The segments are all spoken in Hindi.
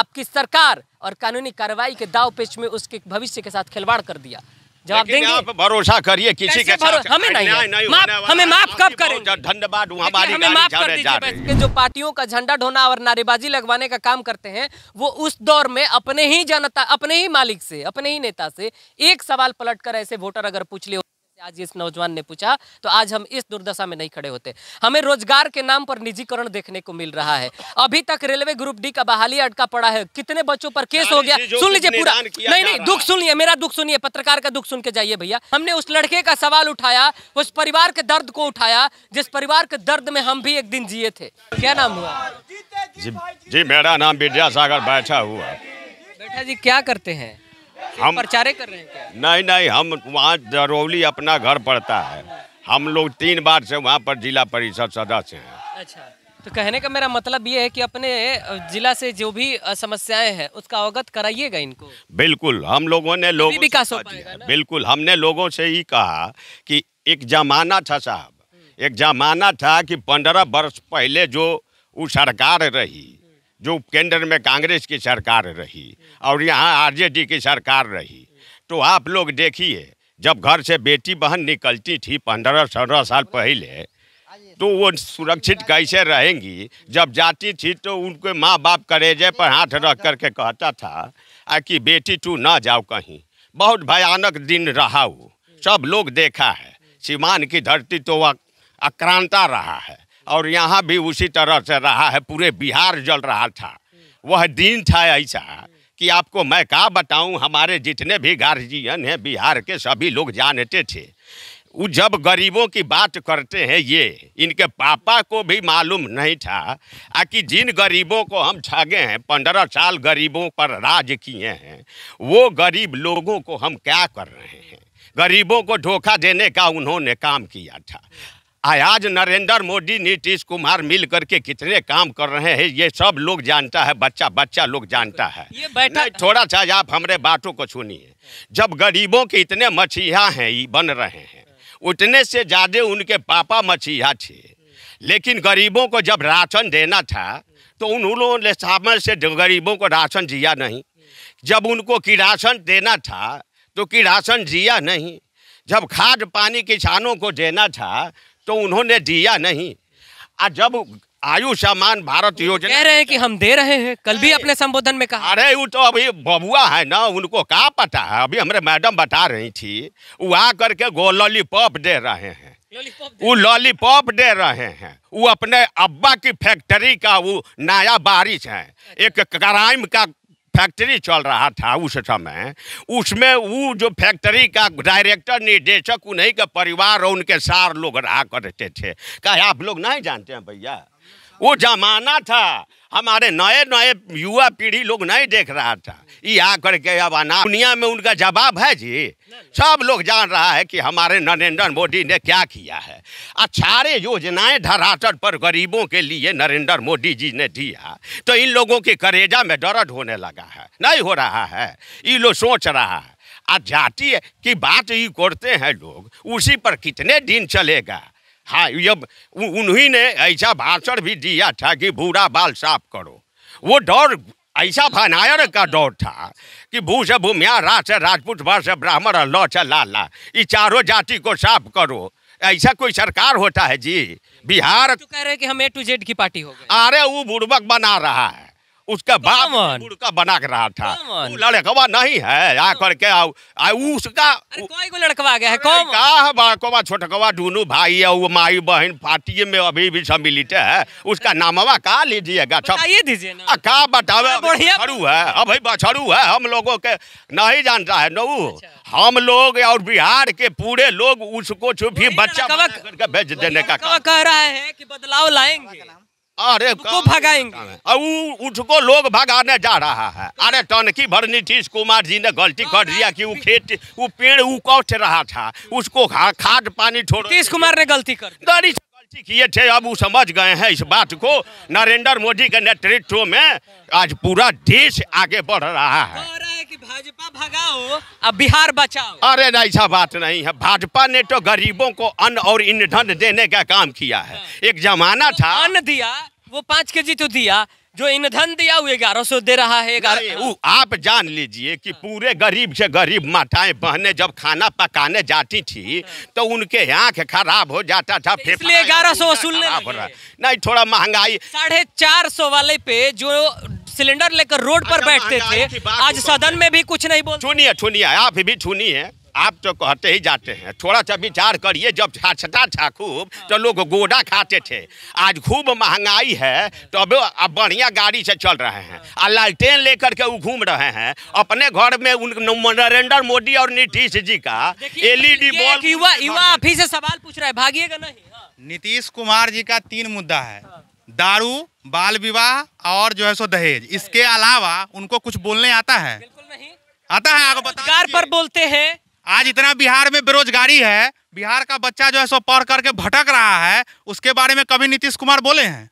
आपकी सरकार और कानूनी कार्रवाई के दाव पेच में उसके भविष्य के साथ खिलवाड़ कर दिया जवाब देंगे आप भरोसा करिए किसी के साथ हमें नहीं, नहीं, नहीं माप, हमें माफ कब करें धन्यवाद जो पार्टियों का झंडा ढोना और नारेबाजी लगवाने का काम करते हैं वो उस दौर में अपने ही जनता अपने ही मालिक से अपने ही नेता से एक सवाल पलट कर ऐसे वोटर अगर पूछ ले आज इस नौजवान ने पूछा तो आज हम इस दुर्दशा में नहीं खड़े होते हमें रोजगार के नाम पर निजीकरण देखने को मिल रहा है अभी तक रेलवे ग्रुप डी का बहाली अटका पड़ा है कितने बच्चों पर केस हो गया सुन लीजिए पूरा नहीं नहीं दुख सुनिए मेरा दुख सुनिए पत्रकार का दुख सुन के जाइए भैया हमने उस लड़के का सवाल उठाया उस परिवार के दर्द को उठाया जिस परिवार के दर्द में हम भी एक दिन जिए थे क्या नाम हुआ जी, मेरा नाम विद्यासागर बैठा हुआ बैठा जी क्या करते हैं हम प्रचारे कर रहे हैं क्या? नहीं नहीं हम वहाँ दरौली अपना घर पड़ता है हम लोग तीन बार से वहाँ पर जिला परिषद सदस्य हैं अच्छा तो कहने का मेरा मतलब ये है कि अपने जिला से जो भी समस्याएं हैं उसका अवगत कराइएगा इनको बिल्कुल हम लोगों ने लोग विकास हो हाँ पाएगा बिल्कुल हमने लोगों से ही कहा कि एक जमाना था साहब एक जमाना था कि पंद्रह वर्ष पहले जो वो सरकार रही जो केंद्र में कांग्रेस की सरकार रही और यहाँ आरजेडी की सरकार रही तो आप लोग देखिए जब घर से बेटी बहन निकलती थी पंद्रह सोलह साल पहले तो वो सुरक्षित कैसे रहेंगी जब जाती थी तो उनके माँ बाप करेजे पर हाथ रख करके कहता था आ कि बेटी तू ना जाओ कहीं बहुत भयानक दिन रहा वो सब लोग देखा है सीमान की धरती तो वह रहा है और यहाँ भी उसी तरह से रहा है पूरे बिहार जल रहा था वह दिन था ऐसा कि आपको मैं क्या बताऊं हमारे जितने भी गार्जियन हैं बिहार के सभी लोग जानते थे वो जब गरीबों की बात करते हैं ये इनके पापा को भी मालूम नहीं था आ कि जिन गरीबों को हम ठगे हैं पंद्रह साल गरीबों पर राज किए हैं वो गरीब लोगों को हम क्या कर रहे हैं गरीबों को धोखा देने का उन्होंने काम किया था आज नरेंद्र मोदी नीतीश कुमार मिल करके कितने काम कर रहे हैं ये सब लोग जानता है बच्चा बच्चा लोग जानता है ये बैठा थोड़ा सा आप हमारे बातों को सुनिए जब गरीबों के इतने मछिया हैं बन रहे हैं उतने से ज़्यादा उनके पापा मछिया थे लेकिन गरीबों को जब राशन देना था तो उन ने सामने से गरीबों को राशन दिया नहीं जब उनको कि राशन देना था तो कि राशन दिया नहीं जब खाद पानी किसानों को देना था तो उन्होंने दिया नहीं आ जब आयुष्मान भारत योजना कह रहे हैं कि हम दे रहे हैं कल भी अपने संबोधन में कहा अरे वो तो अभी बबुआ है ना उनको क्या पता है अभी हमारे मैडम बता रही थी वो आ करके गो लॉलीपॉप दे रहे हैं वो लॉलीपॉप दे रहे हैं वो अपने अब्बा की फैक्ट्री का वो नया बारिश है एक क्राइम का फैक्ट्री चल रहा था उस समय उसमें वो जो फैक्ट्री का डायरेक्टर निर्देशक उन्हीं का परिवार और उनके सार लोग रहा करते थे कहे आप लोग नहीं जानते हैं भैया वो जमाना था हमारे नए नए युवा पीढ़ी लोग नहीं देख रहा था ये आकर के अब आना दुनिया में उनका जवाब है जी सब लोग जान रहा है कि हमारे नरेंद्र मोदी ने क्या किया है अच्छारे सारे योजनाएं धरातल पर गरीबों के लिए नरेंद्र मोदी जी ने दिया तो इन लोगों के करेजा में दर्द होने लगा है नहीं हो रहा है ये लोग सोच रहा है और जाति की बात ही करते हैं लोग उसी पर कितने दिन चलेगा हाँ ये उन्हीं ने ऐसा भाषण भी दिया था कि भूरा बाल साफ करो वो दौर ऐसा भनायर का डर था कि से भूमिया से राजपूत वर्ष ब्राह्मण लो छ लाला ये चारों जाति को साफ करो ऐसा कोई सरकार होता है जी बिहार तो कह रहे कि हम ए टू जेड की पार्टी हो अरे वो बुड़बक बना रहा है उसका बाप का बना के रहा था लड़कवा नहीं है आकर के आओ आ उसका कोई को लड़कवा गया है कौन का बड़कवा छोटकवा दोनों भाई है वो माई बहन पार्टी में अभी भी सम्मिलित है उसका नामवा का लीजिएगा बताइए दीजिए ना का बतावे बछड़ू है अभी बछड़ू है हम लोगों के नहीं जानता है नऊ अच्छा। हम लोग और बिहार के पूरे लोग उसको छुपी बच्चा भेज देने का कह रहा है कि बदलाव लाएंगे अरे को भगाएंगे और उसको लोग भगाने जा रहा है अरे टनकी भर नीतीश कुमार जी ने गलती कर दिया कि वो खेत वो पेड़ वो कौट रहा था उसको खाद पानी छोड़ नीतीश कुमार ने गलती कर गलती किए थे अब वो समझ गए हैं इस बात को नरेंद्र मोदी के नेतृत्व में आज पूरा देश आगे बढ़ रहा है भाजपा भगाओ अब बिहार बचाओ अरे ऐसा बात नहीं है भाजपा ने तो गरीबों को अन्न और ईंधन देने का काम किया है हाँ। एक जमाना तो था अन्न दिया वो पाँच के तो दिया जो ईंधन दिया वो ग्यारह सौ दे रहा है वो आप जान लीजिए कि पूरे गरीब से गरीब माताएं बहने जब खाना पकाने जाती थी हाँ। तो उनके आंख खराब हो जाता था इसलिए ग्यारह सौ वसूल नहीं थोड़ा महंगाई साढ़े चार सौ वाले पे जो सिलेंडर लेकर रोड पर अच्छा, बैठते थे आज सदन में भी कुछ नहीं बोल सुनिए सुनिए आप भी सुनिए आप तो कहते ही जाते हैं थोड़ा सा विचार करिए जब छाछता था खूब तो लोग गोडा खाते थे आज खूब महंगाई है तो अब अब बढ़िया गाड़ी से चल रहे हैं और लालटेन लेकर के वो घूम रहे हैं अपने घर में उन नरेंद्र मोदी और नीतीश जी का एलईडी बॉल युवा युवा अभी से सवाल पूछ रहा है भागिएगा नहीं नीतीश कुमार जी का तीन मुद्दा है हाँ। दारू बाल विवाह और जो है सो दहेज इसके अलावा उनको कुछ बोलने आता है आता है आप बता पर बोलते हैं आज इतना बिहार में बेरोजगारी है बिहार का बच्चा जो है सो पढ़ करके भटक रहा है उसके बारे में कभी नीतीश कुमार बोले हैं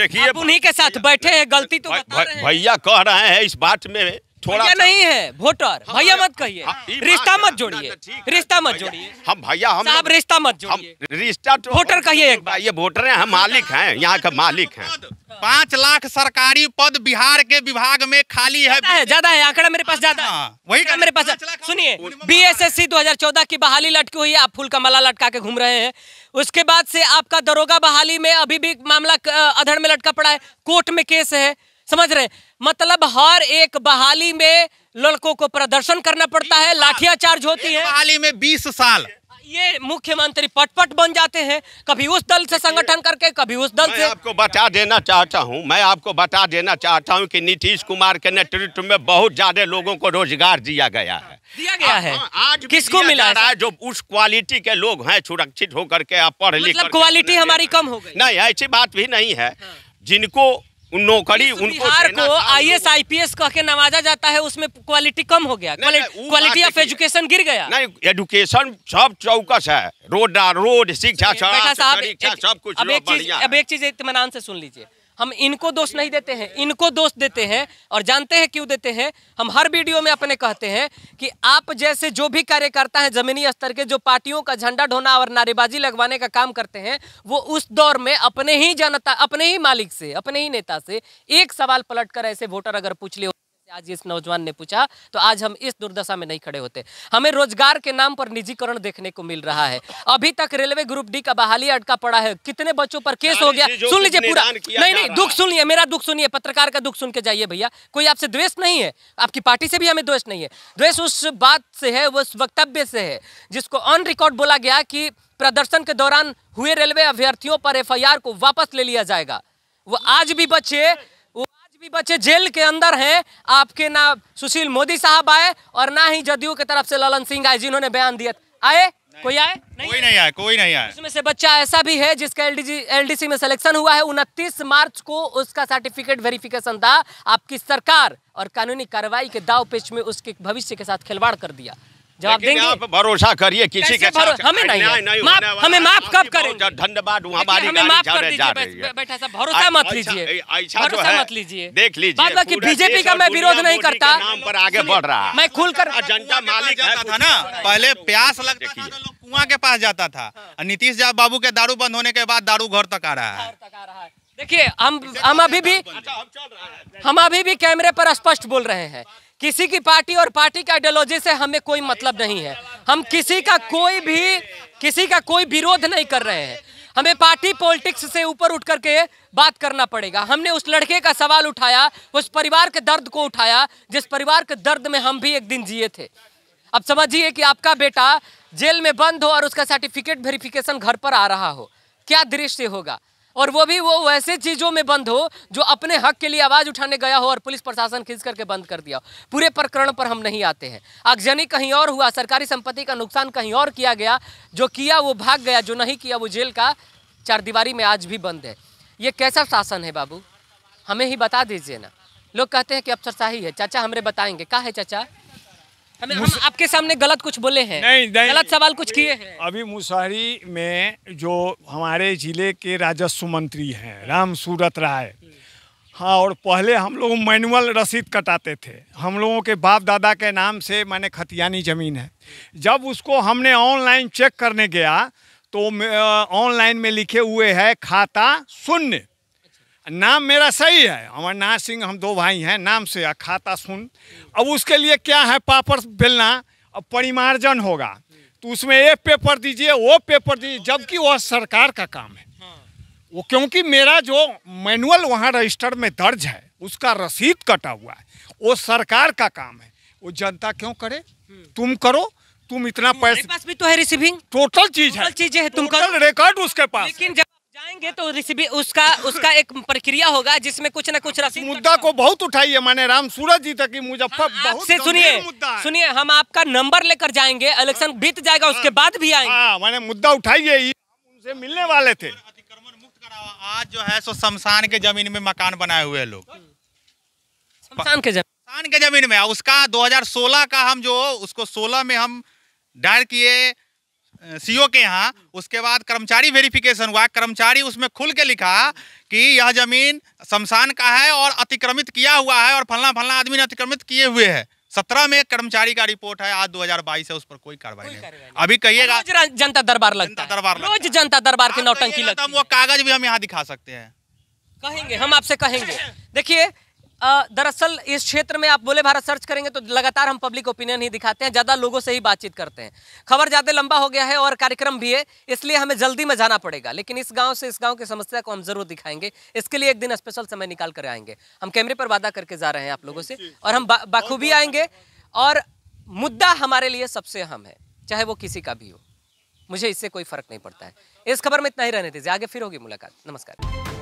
देखिए उन्हीं के साथ बैठे हैं गलती तो भैया कह रहे हैं इस बात में थोड़ा नहीं है वोटर हाँ, भैया हाँ, मत कहिए हाँ, अच्छा, रिश्ता मत जोड़िए रिश्ता मत जोड़िए हम भैया हम आप रिश्ता मत जोड़िए रिश्ता वोटर तो- कहिए एक बार ये वोटर है हम मालिक हैं यहाँ का मालिक हैं पाँच लाख सरकारी पद बिहार के विभाग में खाली है ज्यादा है आंकड़ा मेरे पास ज्यादा वही का मेरे पास सुनिए बी एस एस सी दो हजार चौदह की बहाली लटकी हुई है आप फूल का मला लटका के घूम रहे हैं उसके बाद से आपका दरोगा बहाली में अभी भी मामला अधड़ में लटका पड़ा है कोर्ट में केस है समझ रहे हैं मतलब हर एक बहाली में लड़कों को प्रदर्शन करना पड़ता है लाठिया चार्ज होती है बहाली में बीस साल ये मुख्यमंत्री पटपट बन जाते हैं कभी उस दल से संगठन करके कभी उस दल से आपको बता देना चाहता हूँ मैं आपको बता देना चाहता हूँ कि नीतीश कुमार के नेतृत्व में बहुत ज्यादा लोगों को रोजगार दिया गया है दिया गया आ, है हाँ, आज किसको मिला रहा है जो उस क्वालिटी के लोग हैं सुरक्षित होकर के आप पढ़ मतलब लिख क्वालिटी हमारी कम हो गई नहीं ऐसी बात भी नहीं है हाँ। जिनको नौकरी बिहार को I S I P S कह के नवाजा जाता है उसमें क्वालिटी कम हो गया क्वालिटी ऑफ एजुकेशन गिर गया नहीं एजुकेशन सब चौकस है रोड रोड शिक्षा सब कुछ अब एक चीज अब एक चीज इतमान से सुन लीजिए हम इनको दोष नहीं देते हैं इनको दोष देते हैं और जानते हैं क्यों देते हैं हम हर वीडियो में अपने कहते हैं कि आप जैसे जो भी कार्यकर्ता हैं जमीनी स्तर के जो पार्टियों का झंडा ढोना और नारेबाजी लगवाने का काम करते हैं वो उस दौर में अपने ही जनता अपने ही मालिक से अपने ही नेता से एक सवाल पलट कर ऐसे वोटर अगर पूछ ले आज इस नौजवान ने पूछा तो आज हम इस दुर्दशा में नहीं खड़े होते हमें रोजगार के नाम पर निजीकरण देखने को मिल रहा है अभी तक रेलवे ग्रुप डी का बहाली अटका पड़ा है कितने बच्चों पर केस हो गया सुन लीजिए पूरा नहीं नहीं दुख सुनिए मेरा दुख सुनिए पत्रकार का दुख सुन के जाइए भैया कोई आपसे द्वेष नहीं है आपकी पार्टी से भी हमें द्वेष नहीं है द्वेष उस बात से है उस वक्तव्य से है जिसको ऑन रिकॉर्ड बोला गया कि प्रदर्शन के दौरान हुए रेलवे अभ्यर्थियों पर एफ को वापस ले लिया जाएगा वो आज भी बच्चे भी बच्चे जेल के अंदर हैं आपके ना सुशील मोदी साहब आए और ना ही जदयू की तरफ से ललन सिंह आए जिन्होंने बयान दिया आए कोई आए नहीं कोई नहीं आए कोई नहीं आए उसमें से बच्चा ऐसा भी है जिसका एलडीजी एलडीसी में सिलेक्शन हुआ है उनतीस मार्च को उसका सर्टिफिकेट वेरिफिकेशन था आपकी सरकार और कानूनी कार्रवाई के दाव पेच में उसके भविष्य के साथ खिलवाड़ कर दिया जवाब देंगे आप भरोसा करिए किसी के साथ हमें नहीं नहीं माफ, हमें माफ कब तो करेंगे धन्यवाद हमारी गाड़ी जा रही है बैठा साहब भरोसा अच्छा, मत लीजिए तो भरोसा मत लीजिए देख लीजिए बाकी बीजेपी का मैं विरोध नहीं करता नाम पर आगे बढ़ रहा मैं खुलकर जनता मालिक था ना पहले प्यास लगता था तो लोग के पास जाता था हाँ। नीतीश जा बाबू के दारू बंद होने के बाद दारू घर तक आ रहा है देखिए हम हम अभी भी हम अभी भी कैमरे पर स्पष्ट बोल रहे हैं किसी की पार्टी और पार्टी की आइडियोलॉजी से हमें कोई मतलब नहीं है हम किसी का कोई भी किसी का कोई विरोध नहीं कर रहे हैं हमें पार्टी पॉलिटिक्स से ऊपर उठ करके बात करना पड़ेगा हमने उस लड़के का सवाल उठाया उस परिवार के दर्द को उठाया जिस परिवार के दर्द में हम भी एक दिन जिए थे अब समझिए कि आपका बेटा जेल में बंद हो और उसका सर्टिफिकेट वेरिफिकेशन घर पर आ रहा हो क्या दृश्य होगा और वो भी वो वैसे चीज़ों में बंद हो जो अपने हक के लिए आवाज़ उठाने गया हो और पुलिस प्रशासन खींच करके बंद कर दिया पूरे प्रकरण पर हम नहीं आते हैं आगजनी कहीं और हुआ सरकारी संपत्ति का नुकसान कहीं और किया गया जो किया वो भाग गया जो नहीं किया वो जेल का चारदीवारी में आज भी बंद है ये कैसा शासन है बाबू हमें ही बता दीजिए ना लोग कहते हैं कि अफसरशाही है चाचा हमरे बताएंगे कहा है चाचा हम आपके सामने गलत कुछ बोले हैं नहीं, नहीं गलत सवाल कुछ किए हैं अभी मुसहरी में जो हमारे जिले के राजस्व मंत्री हैं राम सूरत राय हाँ और पहले हम लोग मैनुअल रसीद कटाते थे हम लोगों के बाप दादा के नाम से मैंने खतियानी ज़मीन है जब उसको हमने ऑनलाइन चेक करने गया तो ऑनलाइन में लिखे हुए है खाता शून्य नाम मेरा सही है अमरनाथ सिंह हम दो भाई हैं नाम से खाता सुन अब उसके लिए क्या है पापड़ बेलना अब परिमार्जन होगा तो उसमें एक पेपर दीजिए वो पेपर दीजिए जबकि वह सरकार का काम है वो क्योंकि मेरा जो मैनुअल वहाँ रजिस्टर में दर्ज है उसका रसीद कटा हुआ है वो सरकार का काम है वो जनता क्यों करे तुम करो तुम इतना पैसा पास भी तो है रिसीविंग टोटल चीज है चीजें है तुम रिकॉर्ड उसके पास लेकिन आएंगे तो रिसीवी उसका उसका एक प्रक्रिया होगा जिसमें कुछ ना कुछ रसीद मुद्दा को बहुत उठाइए मैंने राम सूरज जी तक मुजफ्फर हाँ, से सुनिए सुनिए हम आपका नंबर लेकर जाएंगे इलेक्शन बीत जाएगा हाँ, उसके बाद भी आएंगे हाँ, मैंने मुद्दा उठाइए उनसे मिलने वाले थे अतिक्रमण मुक्त आज जो है सो शमशान के जमीन में मकान बनाए हुए लोग शमशान के जमीन शमशान के जमीन में उसका दो का हम जो उसको सोलह में हम डायर किए सीओ के यहाँ उसके बाद कर्मचारी वेरिफिकेशन हुआ कर्मचारी उसमें खुल के लिखा कि यह जमीन शमशान का है और अतिक्रमित किया हुआ है और फलना फलना आदमी ने अतिक्रमित किए हुए है सत्रह में कर्मचारी का रिपोर्ट है आज 2022 है उस पर कोई कार्रवाई नहीं।, अभी कहिएगा जनता दरबार लगता जनता दरबार रोज जनता दरबार की नौटंकी लगता तो हम वो कागज भी हम यहाँ दिखा सकते हैं कहेंगे हम आपसे कहेंगे देखिए दरअसल इस क्षेत्र में आप बोले भारत सर्च करेंगे तो लगातार हम पब्लिक ओपिनियन ही दिखाते हैं ज़्यादा लोगों से ही बातचीत करते हैं खबर ज़्यादा लंबा हो गया है और कार्यक्रम भी है इसलिए हमें जल्दी में जाना पड़ेगा लेकिन इस गांव से इस गांव की समस्या को हम जरूर दिखाएंगे इसके लिए एक दिन स्पेशल समय निकाल कर आएंगे हम कैमरे पर वादा करके जा रहे हैं आप लोगों से और हम बाखूबी आएंगे और मुद्दा हमारे लिए सबसे अहम है चाहे वो किसी का भी हो मुझे इससे कोई फर्क नहीं पड़ता है इस खबर में इतना ही रहने दीजिए आगे फिर होगी मुलाकात नमस्कार